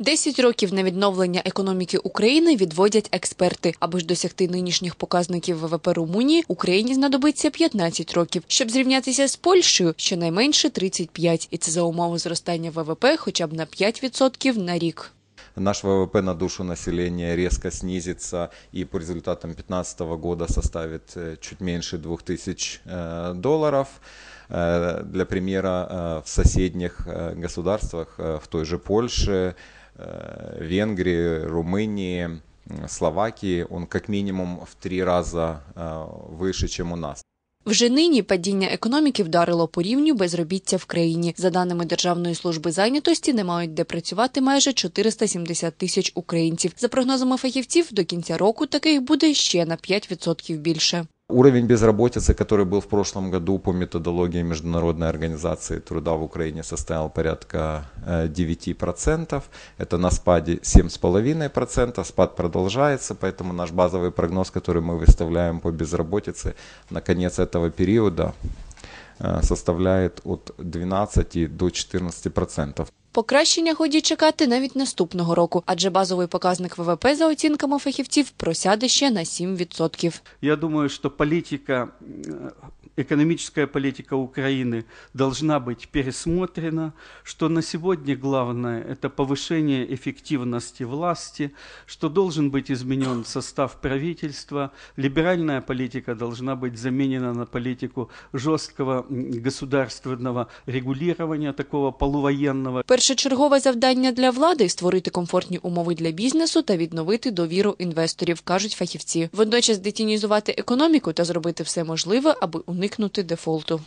Десять років на відновлення економіки України відводять експерти. Аби ж досягти нинішніх показників ВВП Румунії, Україні знадобиться 15 років, щоб зрівнятися з Польщею щонайменше 35. І це за умови зростання ВВП, хоча б на 5% на рік. наш ВВП на душу населения резко снизится и по результатам 2015 года составит э, чуть меньше 2000 э, долларов. Э, для примера, в соседних государствах, в той же Польше, Венгрии, Румынии, Словакии, он как минимум в три раза выше, чем у нас. Вже нині падіння економіки вдарило по рівню безробіття в країні. За даними Державної служби зайнятості, не мають де працювати майже 470 тисяч українців. За прогнозами фахівців, до кінця року таких буде ще на 5% більше. Уровень безработицы, который был в прошлом году по методологии Международной организации труда в Украине, составил порядка 9%. Э, Это на спаде 7,5%. Спад продолжается, поэтому наш базовый прогноз, который мы выставляем по безработице на конец этого периода, э, составляет от 12 до 14%. Покращення годі чекати навіть наступного року, адже базовий показник ВВП за оцінками фахівців просяде ще на 7%. Я думаю, що політика е, экономическая политика Украины должна быть пересмотрена, что на сегодня главное – это повышение эффективности власти, что должен быть изменен состав правительства, либеральная политика должна быть заменена на политику жесткого государственного регулирования, такого полувоенного. Першочергове завдання для влади – створити комфортні умови для бізнесу та відновити довіру інвесторів, кажуть фахівці. Водночас детінізувати економіку та зробити все можливе, аби уникнути уникнути дефолту.